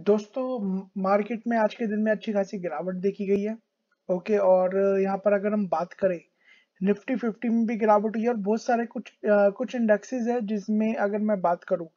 दोस्तों मार्केट में आज के दिन में अच्छी खासी गिरावट देखी गई है ओके और यहाँ पर अगर हम बात करें निफ्टी फिफ्टी में भी गिरावट हुई है और बहुत सारे कुछ आ, कुछ इंडेक्सेस है जिसमें अगर मैं बात करूँ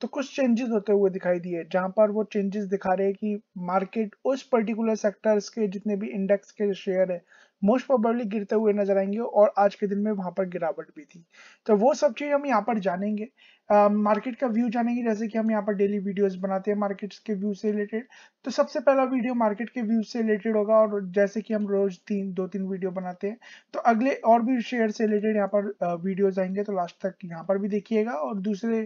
तो कुछ चेंजेस होते हुए दिखाई दिए जहाँ पर वो चेंजेस दिखा रहे हैं कि मार्केट उस पर्टिकुलर सेक्टर्स के जितने भी इंडेक्स के शेयर है मोस्ट प्रोबेबली गिरते हुए नजर आएंगे और आज के दिन में वहां पर गिरावट भी थी तो वो सब चीज हम यहाँ पर जानेंगे मार्केट का व्यू जानेंगे जैसे कि हम यहाँ पर डेली वीडियोस बनाते हैं मार्केट्स के व्यू से रिलेटेड तो सबसे पहला वीडियो मार्केट के व्यू से रिलेटेड होगा और जैसे कि हम रोज तीन दो तीन वीडियो बनाते हैं तो अगले और भी शेयर से रिलेटेड यहाँ पर वीडियोस आएंगे तो लास्ट तक यहाँ पर भी देखिएगा और दूसरे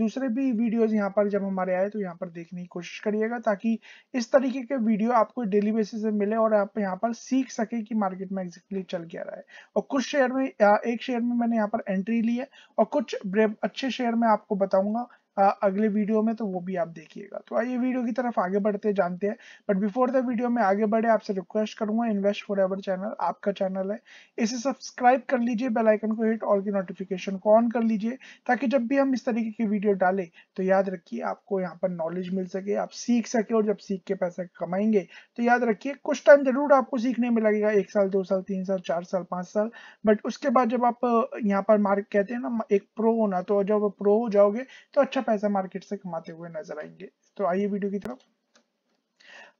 दूसरे भी वीडियोज यहाँ पर जब हमारे आए तो यहाँ पर देखने की कोशिश करिएगा ताकि इस तरीके के वीडियो आपको डेली बेसिस पे मिले और आप यहाँ पर सीख सके कि मार्केट में एग्जैक्टली चल क्या रहा है और कुछ शेयर में एक शेयर में मैंने यहाँ पर एंट्री ली है और कुछ अच्छे शेयर में आपको बताऊंगा अगले वीडियो में तो वो भी आप देखिएगा तो आइए वीडियो की तरफ आगे बढ़ते जानते हैं बट बिफोर द वीडियो में आगे बढ़े आपसे रिक्वेस्ट करूंगा इन्वेस्ट फॉर एवर चैनल आपका चैनल है इसे सब्सक्राइब कर लीजिए बेलाइकन को हिट ऑल की नोटिफिकेशन को ऑन कर लीजिए ताकि जब भी हम इस तरीके की वीडियो डालें तो याद रखिए आपको यहाँ पर नॉलेज मिल सके आप सीख सके और जब सीख के पैसा कमाएंगे तो याद रखिए कुछ टाइम जरूर आपको सीखने में लगेगा एक साल दो साल तीन साल चार साल पाँच साल बट उसके बाद जब आप यहाँ पर मार्क कहते हैं ना एक प्रो होना तो जब प्रो हो जाओगे तो अच्छा पैसा मार्केट से कमाते हुए नजर आएंगे तो आइए वीडियो की तरफ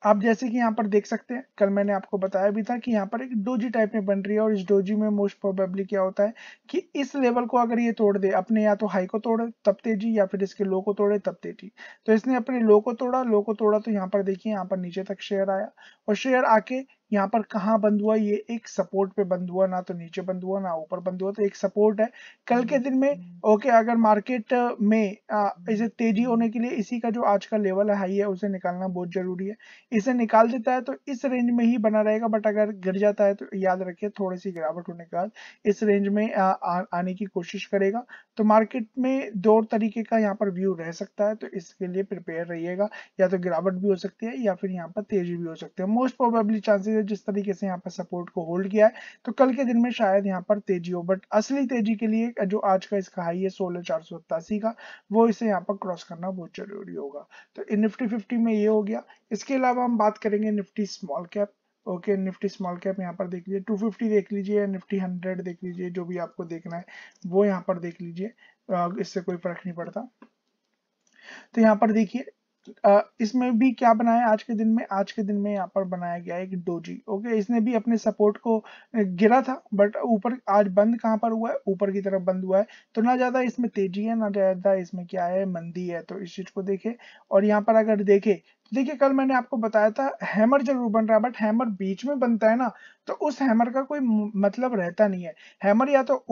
आप जैसे कि यहाँ पर देख सकते हैं कल मैंने आपको बताया भी था कि यहाँ पर एक डोजी टाइप में बन रही है और इस डोजी में मोस्ट प्रोबेबली क्या होता है कि इस लेवल को अगर ये तोड़ दे अपने या तो हाई को तोड़े तब तेजी या फिर इसके लो को तोड़े तब तेजी तो इसने अपने लो को तोड़ा लो को तोड़ा तो यहाँ पर देखिए यहाँ पर नीचे तक शेयर आया और शेयर आके यहाँ पर कहा बंद हुआ ये एक सपोर्ट पे बंद हुआ ना तो नीचे बंद हुआ ना ऊपर बंद हुआ तो एक सपोर्ट है कल के दिन में ओके हम्म। अगर मार्केट में हम्म। इसे तेजी होने के लिए इसी का जो आज का लेवल है हाई है उसे निकालना बहुत जरूरी है इसे निकाल देता है तो इस रेंज में ही बना रहेगा बट अगर गिर जाता है तो याद रखिए थोड़ी सी गिरावट होने के बाद इस रेंज में आ, आ, आने की कोशिश करेगा तो मार्केट में दो तरीके का यहाँ पर व्यू रह सकता है तो इसके लिए प्रिपेयर रहिएगा या तो गिरावट भी हो सकती है या फिर यहाँ पर तेजी भी हो सकती है मोस्ट प्रोबेबली चांसेस ने जिस तरीके से यहाँ पर सपोर्ट को होल्ड किया है तो कल के दिन में शायद यहाँ पर तेजी हो बट असली तेजी के लिए जो आज का इसका हाई है सोलह चार सौ सत्तासी का वो इसे यहाँ पर क्रॉस करना बहुत जरूरी होगा तो निफ्टी फिफ्टी में ये हो गया इसके अलावा हम बात करेंगे Nifty small cap okay Nifty small cap यहाँ पर देख लीजिए 250 देख लीजिए निफ्टी 100 देख लीजिए जो भी आपको देखना है वो यहाँ पर देख लीजिए इससे कोई फर्क नहीं पड़ता तो यहाँ पर देखिए इसमें भी क्या बनाया आज के दिन में आज के दिन में यहाँ पर बनाया गया एक डोजी ओके इसने भी अपने सपोर्ट को गिरा था बट ऊपर आज बंद कहाँ पर हुआ है ऊपर की तरफ बंद हुआ है तो ना ज़्यादा इसमें तेजी है ना ज़्यादा इसमें क्या है मंदी है तो इस चीज़ को देखे और यहाँ पर अगर देखे देखिए कल मैंने आपको बताया था हैमर जरूर बन रहा है बट हैमर बीच में बनता है ना तो उस हैमर का कोई मतलब रहता नहीं है हैमर या तो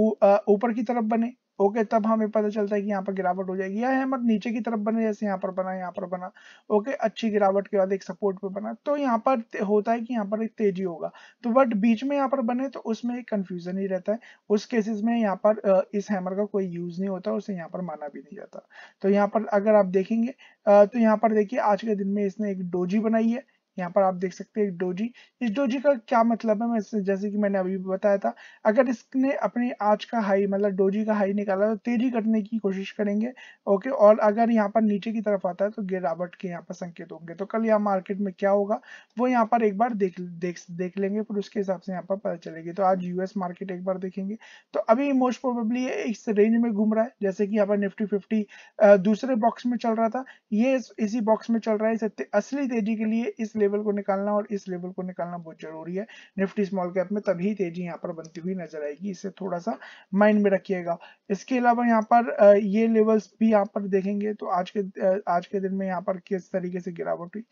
ऊपर की तरफ बने ओके तब हमें पता चलता है कि यहाँ पर गिरावट हो जाएगी या हैमर नीचे की तरफ बने जैसे यहाँ पर बना यहाँ पर बना ओके अच्छी गिरावट के बाद एक सपोर्ट पे बना तो यहाँ पर होता है कि यहाँ पर एक तेजी होगा तो बट बीच में यहाँ पर बने तो उसमें एक कंफ्यूजन ही रहता है उस केसेस में यहाँ पर इस हैमर का कोई यूज नहीं होता उसे यहाँ पर माना भी नहीं जाता तो यहाँ पर अगर आप देखेंगे तो यहाँ पर देखिए आज के दिन में इसने एक डोजी बनाई है यहाँ पर आप देख सकते हैं डोजी इस डोजी का क्या मतलब है मैं जैसे कि मैंने अभी बताया था अगर इसने अपने आज का हाई मतलब डोजी का हाई निकाला तो तेजी कटने की कोशिश करेंगे ओके और अगर यहाँ पर नीचे की तरफ आता है तो गिरावट के यहाँ पर संकेत होंगे तो कल यहाँ मार्केट में क्या होगा वो यहाँ पर एक बार देख देख देख लेंगे फिर उसके हिसाब से यहाँ पर पता चलेगी तो आज यूएस मार्केट एक बार देखेंगे तो अभी मोस्ट प्रोबेबली इस रेंज में घूम रहा है जैसे कि यहाँ पर निफ्टी फिफ्टी दूसरे बॉक्स में चल रहा था ये इसी बॉक्स में चल रहा है असली तेजी के लिए इस लेवल को निकालना और इस लेवल को निकालना बहुत जरूरी है निफ्टी स्मॉल कैप में तभी तेजी यहाँ पर बनती हुई नजर आएगी इसे थोड़ा सा माइंड में रखिएगा इसके अलावा यहाँ पर ये लेवल्स भी यहाँ पर देखेंगे तो आज के आज के दिन में यहाँ पर किस तरीके से गिरावट हुई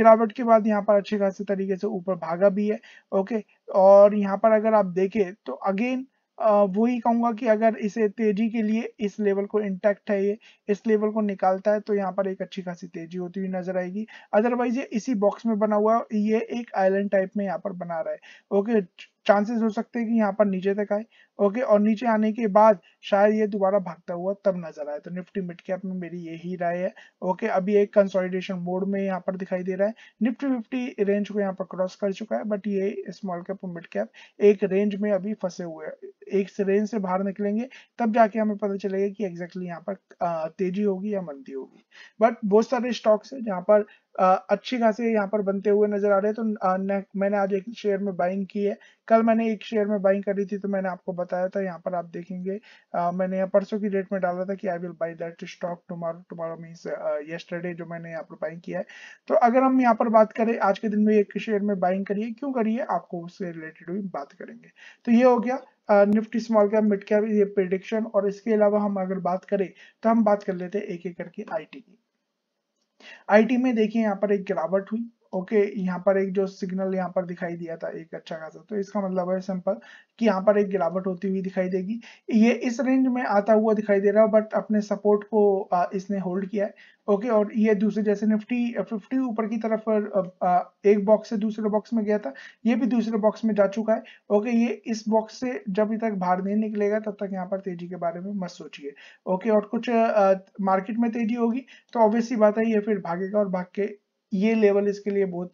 गिरावट के बाद यहाँ पर अच्छे खासे तरीके से ऊपर भागा भी है ओके और यहाँ पर अगर आप देखें तो अगेन वही कहूंगा कि अगर इसे तेजी के लिए इस लेवल को इंटैक्ट है ये इस लेवल को निकालता है तो यहाँ पर एक अच्छी खासी तेजी होती हुई नजर आएगी अदरवाइज ये इसी बॉक्स में बना हुआ ये एक आइलैंड टाइप में यहाँ पर बना रहा है ओके चांसेस हो सकते हैं कि यहाँ पर नीचे तक आए ओके और नीचे आने के बाद शायद ये दोबारा भागता हुआ तब नजर आए तो निफ्टी मिड कैप में मेरी यही राय है ओके अभी एक कंसोलिडेशन मोड में यहाँ पर दिखाई दे रहा है निफ्टी फिफ्टी रेंज को यहाँ पर क्रॉस कर चुका है बट ये स्मॉल कैप और मिड कैप एक रेंज में अभी फंसे हुए हैं एक रेंज से बाहर निकलेंगे तब जाके हमें पता चलेगा कि एग्जैक्टली यहाँ पर तेजी होगी या मंदी होगी बट बहुत सारे स्टॉक्स है जहाँ पर अच्छी खासी यहाँ पर बनते हुए नजर आ रहे हैं तो मैंने आज एक शेयर में बाइंग की है कल मैंने एक शेयर में बाइंग करी थी तो मैंने आपको बताया था यहाँ पर आप देखेंगे आ, मैंने यहाँ परसों की डेट में डाला था कि I will buy that stock tomorrow tomorrow means yesterday जो मैंने यहाँ पर बाइंग किया है तो अगर हम यहाँ पर बात करें आज के दिन में एक शेयर में बाइंग करिए क्यों करिए आपको उससे रिलेटेड भी बात करेंगे तो ये हो गया Nifty small cap mid cap ये प्रिडिक्शन और इसके अलावा हम अगर बात करें तो हम बात कर लेते हैं एक एक करके आई की आईटी में देखिए यहाँ पर एक गिरावट हुई ओके okay, यहाँ पर एक जो सिग्नल यहाँ पर दिखाई दिया था एक अच्छा खासा तो इसका मतलब है सिंपल कि यहाँ पर एक गिरावट होती हुई दिखाई देगी ये इस रेंज में आता हुआ दिखाई दे रहा है बट अपने सपोर्ट को इसने होल्ड किया है ओके okay, और ये दूसरे जैसे निफ्टी फिफ्टी ऊपर की तरफ एक बॉक्स से दूसरे बॉक्स में गया था ये भी दूसरे बॉक्स में जा चुका है ओके okay, ये इस बॉक्स से जब तक बाहर नहीं निकलेगा तब तक यहाँ पर तेजी के बारे में मत सोचिए ओके okay, और कुछ आ, मार्केट में तेजी होगी तो ऑब्वियसली बात है ये फिर भागेगा और भाग के ये लेवल इसके लिए बहुत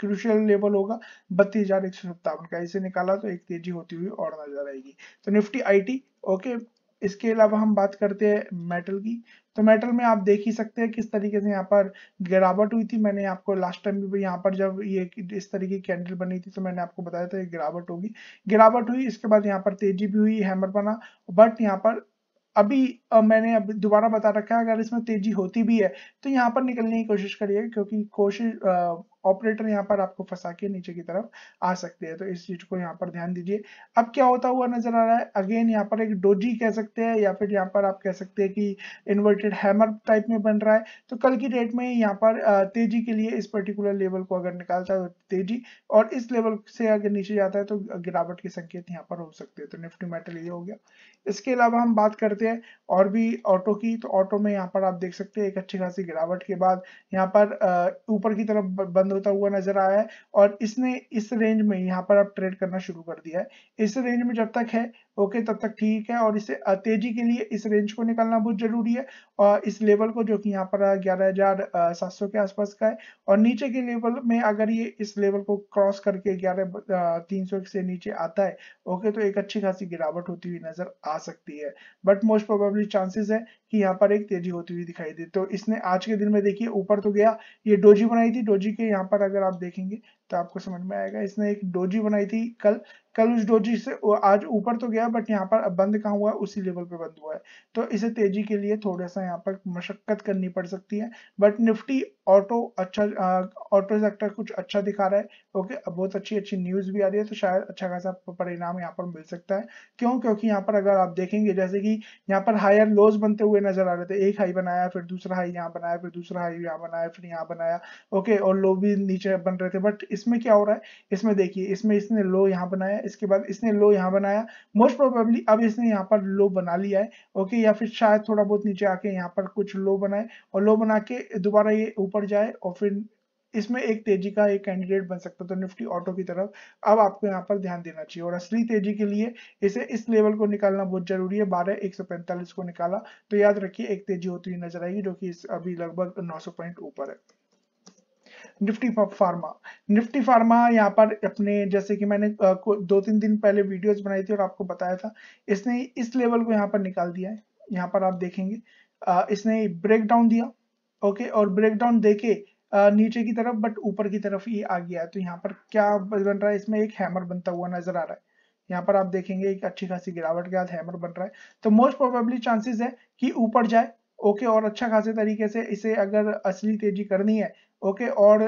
क्रूशियल लेवल होगा बत्तीस हजार एक सौ सत्तावन का इसे निकाला तो एक तेजी होती हुई और नजर आएगी तो निफ्टी आईटी ओके इसके अलावा हम बात करते हैं मेटल की तो मेटल में आप देख ही सकते हैं किस तरीके से यहाँ पर गिरावट हुई थी मैंने आपको लास्ट टाइम भी यहाँ पर जब ये इस तरीके की कैंडल बनी थी तो मैंने आपको बताया था ये गिरावट होगी गिरावट हुई इसके बाद यहाँ पर तेजी भी हुई हैमर बना बट यहाँ पर अभी मैंने अभी दोबारा बता रखा है अगर इसमें तेजी होती भी है तो यहाँ पर निकलने की कोशिश करिए क्योंकि कोशिश ऑपरेटर यहाँ पर आपको फंसा के नीचे की तरफ आ सकते हैं तो इस चीज को यहाँ पर ध्यान दीजिए अब क्या होता हुआ नजर आ रहा है अगेन यहाँ पर एक डोजी कह सकते हैं या फिर यहाँ पर आप कह सकते हैं कि इन्वर्टेड हैमर टाइप में बन रहा है तो कल की डेट में यहाँ पर तेजी के लिए इस पर्टिकुलर लेवल को अगर निकालता है तो तेजी और इस लेवल से अगर नीचे जाता है तो गिरावट के संकेत यहाँ पर हो सकते हैं तो निफ्टी मेटल ये हो गया इसके अलावा हम बात करते हैं और भी ऑटो की तो ऑटो में यहाँ पर आप देख सकते हैं एक अच्छी खासी गिरावट के बाद यहाँ पर ऊपर की तरफ बंद होता हुआ नजर आया है और इसने इस रेंज में यहाँ पर अब ट्रेड करना शुरू कर दिया है इस रेंज में जब तक है ओके तब तक ठीक है और इसे तेजी के लिए इस रेंज को निकालना बहुत जरूरी है और इस लेवल को जो कि यहाँ पर ग्यारह हजार सात सौ के आसपास का है और नीचे के लेवल में अगर ये इस लेवल को क्रॉस करके ग्यारह तीन सौ से नीचे आता है ओके तो एक अच्छी खासी गिरावट होती हुई नजर आ सकती है बट मोस्ट प्रोबेबली चांसेस है कि यहाँ पर एक तेजी होती हुई दिखाई दे तो इसने आज के दिन में देखिए ऊपर तो गया ये डोजी बनाई थी डोजी के यहाँ यहाँ पर अगर आप देखेंगे तो आपको समझ में आएगा इसने एक डोजी बनाई थी कल कल उस डोजी से आज ऊपर तो गया बट यहाँ पर अब बंद कहाँ हुआ उसी लेवल पे बंद हुआ है तो इसे तेजी के लिए थोड़ा सा यहाँ पर मशक्कत करनी पड़ सकती है बट निफ्टी ऑटो अच्छा ऑटो सेक्टर कुछ अच्छा दिखा रहा है ओके अब बहुत अच्छी अच्छी न्यूज भी आ रही है तो शायद अच्छा खासा परिणाम यहाँ पर मिल सकता है क्यों क्योंकि यहाँ पर अगर आप देखेंगे जैसे कि यहाँ पर हायर लोज बनते हुए नजर आ रहे थे एक हाई बनाया फिर दूसरा हाई यहाँ बनाया फिर दूसरा हाई यहाँ बनाया फिर यहाँ बनाया ओके और लो भी नीचे बन रहे थे बट इसमें क्या हो रहा है इसमें देखिए इसमें इसने लो यहाँ बनाया इसके बाद इसने लो यहाँ बनाया मोस्ट प्रोबेबली अब इसने यहाँ पर लो बना लिया है ओके या फिर शायद थोड़ा बहुत नीचे आके यहाँ पर कुछ लो बनाए और लो बना के दोबारा ये ऊपर जाए और फिर इसमें एक तेजी का एक कैंडिडेट बन सकता है तो निफ्टी ऑटो की तरफ अब आपको यहाँ पर ध्यान देना चाहिए और असली तेजी के लिए इसे इस लेवल को निकालना बहुत जरूरी है बारह एक को निकाला तो याद रखिए एक तेजी होती हुई नजर आएगी जो कि अभी लगभग 900 पॉइंट ऊपर है निफ्टी फार्मा निफ्टी फार्मा यहाँ पर अपने जैसे कि मैंने दो तीन दिन पहले वीडियोस बनाई थी और आपको बताया था इसने इस लेवल को यहाँ पर निकाल दिया है यहाँ पर आप देखेंगे इसने ब्रेक डाउन दिया ओके और ब्रेक डाउन देके नीचे की तरफ बट ऊपर की तरफ ये आ गया है तो यहाँ पर क्या बन रहा है इसमें एक हैमर बनता हुआ नजर आ रहा है यहाँ पर आप देखेंगे एक अच्छी खासी गिरावट के बाद हैमर बन रहा है तो मोस्ट प्रोबेबली चांसेस है कि ऊपर जाए ओके और अच्छा खासे तरीके से इसे अगर असली तेजी करनी है ओके और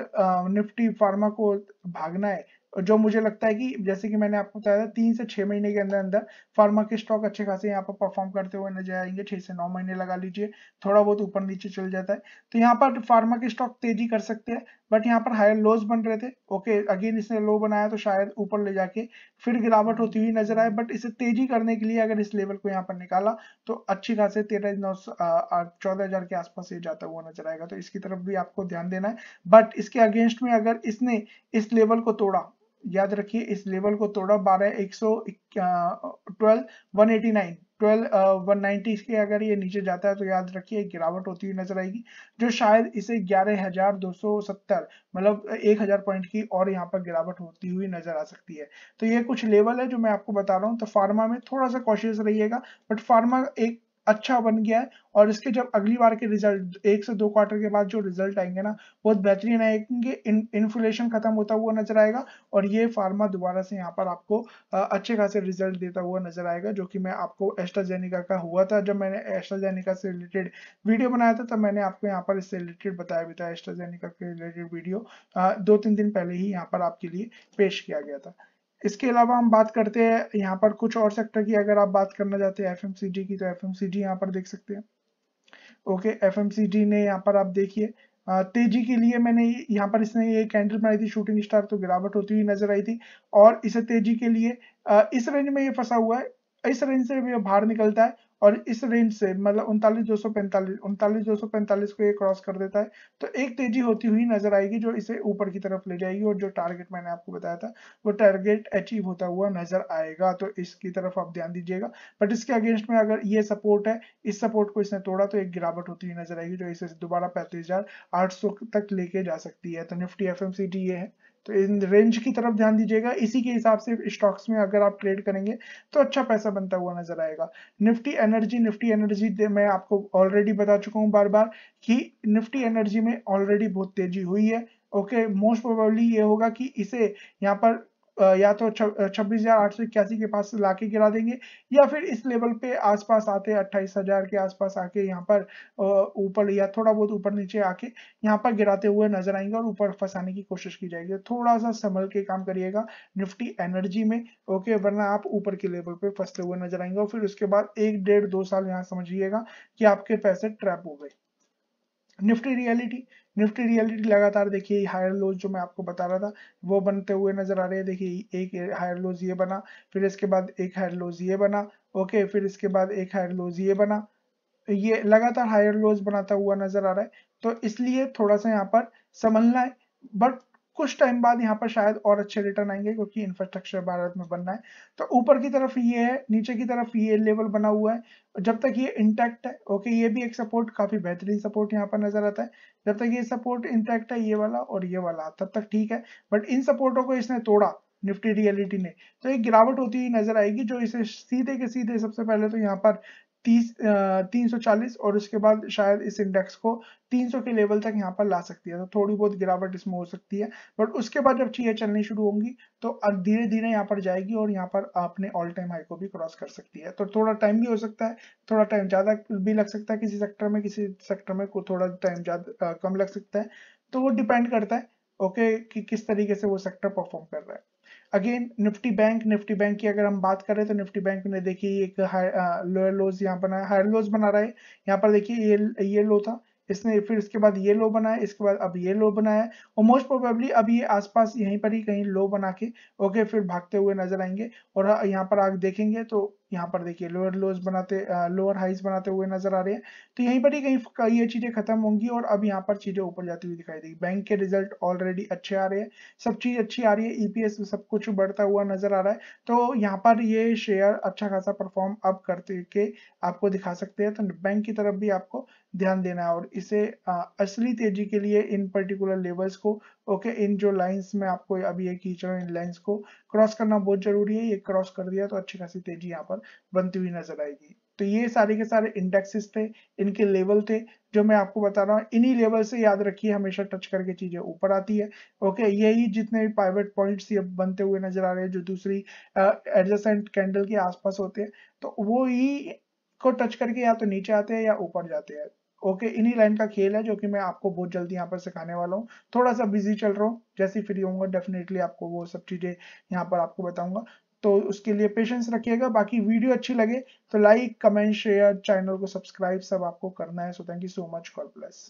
निफ्टी फार्मा को भागना है जो मुझे लगता है कि जैसे कि मैंने आपको बताया था तीन से छह महीने के अंदर अंदर फार्मा के स्टॉक अच्छे खासे यहाँ पर परफॉर्म करते हुए नजर आएंगे छह से नौ महीने लगा लीजिए थोड़ा बहुत ऊपर नीचे चल जाता है तो यहाँ पर फार्मा के स्टॉक तेजी कर सकते हैं बट यहाँ पर हायर लोज बन रहे थे ओके अगेन इसने लो बनाया तो शायद ऊपर ले जाके फिर गिरावट होती हुई नजर आए बट इसे तेजी करने के लिए अगर इस लेवल को यहाँ पर निकाला तो अच्छी खासे तेरह नौ चौदह हजार के आसपास ये जाता हुआ नजर आएगा तो इसकी तरफ भी आपको ध्यान देना है बट इसके अगेंस्ट में अगर इसने इस लेवल को तोड़ा याद रखिए इस लेवल को तोड़ा बारह एक सौ ट्वेल्व वन के अगर ये नीचे जाता है तो याद रखिए गिरावट होती हुई नजर आएगी जो शायद इसे ग्यारह हजार दो सौ सत्तर मतलब एक हजार पॉइंट की और यहाँ पर गिरावट होती हुई नजर आ सकती है तो ये कुछ लेवल है जो मैं आपको बता रहा हूँ तो फार्मा में थोड़ा सा कॉशियस रहिएगा बट फार्मा एक अच्छा बन गया है और इसके जब अगली बार के रिजल्ट एक से दो क्वार्टर के बाद जो रिजल्ट आएंगे ना बहुत बेहतरीन आएंगे इन, इन्फ्लेशन खत्म होता हुआ नजर आएगा और ये फार्मा दोबारा से यहाँ पर आपको अच्छे खासे रिजल्ट देता हुआ नजर आएगा जो कि मैं आपको एस्ट्राजेनिका का हुआ था जब मैंने एस्ट्राजेनिका से रिलेटेड वीडियो बनाया था तब मैंने आपको यहाँ पर इससे रिलेटेड बताया भी था एस्ट्राजेनिका के रिलेटेड वीडियो दो तीन दिन पहले ही यहाँ पर आपके लिए पेश किया गया था इसके अलावा हम बात करते हैं यहाँ पर कुछ और सेक्टर की अगर आप बात करना चाहते हैं एफ की तो एफ यहाँ पर देख सकते हैं ओके एफ ने यहाँ पर आप देखिए तेजी के लिए मैंने यहाँ पर इसने ये कैंडल बनाई थी शूटिंग स्टार तो गिरावट होती हुई नजर आई थी और इसे तेजी के लिए इस रेंज में ये फंसा हुआ है इस रेंज से भी बाहर निकलता है और इस रेंज से मतलब उनतालीस दो सौ पैंतालीस उनतालीस दो सौ पैंतालीस को ये क्रॉस कर देता है तो एक तेजी होती हुई नजर आएगी जो इसे ऊपर की तरफ ले जाएगी और जो टारगेट मैंने आपको बताया था वो टारगेट अचीव होता हुआ नजर आएगा तो इसकी तरफ आप ध्यान दीजिएगा बट इसके अगेंस्ट में अगर ये सपोर्ट है इस सपोर्ट को इसने तोड़ा तो एक गिरावट होती हुई नजर आएगी जो इसे दोबारा पैंतीस तक लेके जा सकती है तो निफ्टी एफ ये है तो इन रेंज की तरफ ध्यान दीजिएगा इसी के हिसाब से स्टॉक्स में अगर आप ट्रेड करेंगे तो अच्छा पैसा बनता हुआ नजर आएगा निफ्टी एनर्जी निफ्टी एनर्जी मैं आपको ऑलरेडी बता चुका हूँ बार बार कि निफ्टी एनर्जी में ऑलरेडी बहुत तेजी हुई है ओके मोस्ट प्रोबेबली ये होगा कि इसे यहाँ पर या तो छब्बीस हजार आठ सौ इक्यासी के पास लाके गिरा देंगे या फिर इस लेवल पे आसपास आते अट्ठाईस हजार के आसपास आके यहाँ पर ऊपर या थोड़ा बहुत ऊपर नीचे आके यहाँ पर गिराते हुए नजर आएंगे और ऊपर फंसाने की कोशिश की जाएगी तो थोड़ा सा संभल के काम करिएगा निफ्टी एनर्जी में ओके वरना आप ऊपर के लेवल पे फंसते हुए नजर आएंगे और फिर उसके बाद एक डेढ़ दो साल यहाँ समझिएगा कि आपके पैसे ट्रैप हो गए निफ्टी रियलिटी निफ्टी रियलिटी लगातार देखिए हायर लोज जो मैं आपको बता रहा था वो बनते हुए नजर आ रहे हैं देखिए एक हायर लोज ये बना फिर इसके बाद एक हायर लोज ये बना ओके फिर इसके बाद एक हायर लोज ये बना ये लगातार हायर लोज बनाता हुआ नजर आ रहा है तो इसलिए थोड़ा सा यहाँ पर संभलना है बट कुछ टाइम बाद यहाँ पर शायद और अच्छे रिटर्न आएंगे क्योंकि इंफ्रास्ट्रक्चर भारत में बनना है तो ऊपर की तरफ ये है नीचे की तरफ ये लेवल बना हुआ है जब तक ये इंटैक्ट है ओके ये भी एक सपोर्ट काफी बेहतरीन सपोर्ट यहाँ पर नजर आता है जब तक ये सपोर्ट इंटैक्ट है ये वाला और ये वाला तब तक ठीक है बट इन सपोर्टों को इसने तोड़ा निफ्टी रियलिटी ने तो एक गिरावट होती हुई नजर आएगी जो इसे सीधे के सीधे सबसे पहले तो यहाँ पर तीन सौ चालीस और उसके बाद शायद इस इंडेक्स को तीन सौ के लेवल तक यहाँ पर ला सकती है तो थोड़ी बहुत गिरावट इसमें हो सकती है बट उसके बाद जब चीजें चलनी शुरू होंगी तो अब धीरे धीरे यहाँ पर जाएगी और यहाँ पर अपने ऑल टाइम हाई को भी क्रॉस कर सकती है तो थोड़ा टाइम भी हो सकता है थोड़ा टाइम ज्यादा भी लग सकता है किसी सेक्टर में किसी सेक्टर में थोड़ा टाइम ज्यादा कम लग सकता है तो वो डिपेंड करता है ओके okay, कि किस तरीके से वो सेक्टर परफॉर्म कर रहा है again Nifty bank Nifty bank की अगर हम बात करें तो निफ्टी बैंक ने देखिए एक लोअर लोज यहाँ बनाया हायर लोज बना रहा है यहाँ पर देखिए ये ये लो था इसने फिर इसके बाद ये लो बनाया इसके बाद अब ये लो बनाया और मोस्ट प्रोबेबली अब ये आसपास यहीं पर ही कहीं लो बना के ओके फिर भागते हुए नजर आएंगे और यहाँ पर आप देखेंगे तो यहाँ पर देखिए लोअर लोज बनाते लोअर हाइज बनाते हुए नजर आ रहे हैं तो यहीं पर ही कहीं ये चीजें खत्म होंगी और अब यहाँ पर चीजें ऊपर जाती हुई दिखाई देगी बैंक के रिजल्ट ऑलरेडी अच्छे आ रहे हैं सब चीज अच्छी आ रही है ईपीएस e सब कुछ बढ़ता हुआ नजर आ रहा है तो यहाँ पर ये शेयर अच्छा खासा परफॉर्म अप करते के आपको दिखा सकते हैं तो बैंक की तरफ भी आपको ध्यान देना है और इसे असली तेजी के लिए इन पर्टिकुलर लेवल्स को ओके इन जो लाइंस में आपको अभी ये खींच रहा हूँ इन लाइंस को क्रॉस करना बहुत जरूरी है ये क्रॉस कर दिया तो अच्छी खासी तेजी यहाँ पर बनती हुई नजर आएगी तो ये सारे के सारे इंडेक्सेस थे इनके लेवल थे जो मैं आपको बता रहा हूँ इन्हीं लेवल से याद रखिए हमेशा टच करके चीजें ऊपर आती है ओके यही जितने भी प्राइवेट पॉइंट्स ये बनते हुए नजर आ रहे हैं जो दूसरी एडजसेंट कैंडल के आसपास होते हैं तो वो ही को टच करके या तो नीचे आते हैं या ऊपर जाते हैं ओके इन्हीं लाइन का खेल है जो कि मैं आपको बहुत जल्दी यहाँ पर सिखाने वाला हूँ थोड़ा सा बिजी चल रहा हूँ जैसे फ्री होऊंगा डेफिनेटली आपको वो सब चीजें यहाँ पर आपको बताऊंगा तो उसके लिए पेशेंस रखिएगा बाकी वीडियो अच्छी लगे तो लाइक कमेंट शेयर चैनल को सब्सक्राइब सब आपको करना है so thank you so much call plus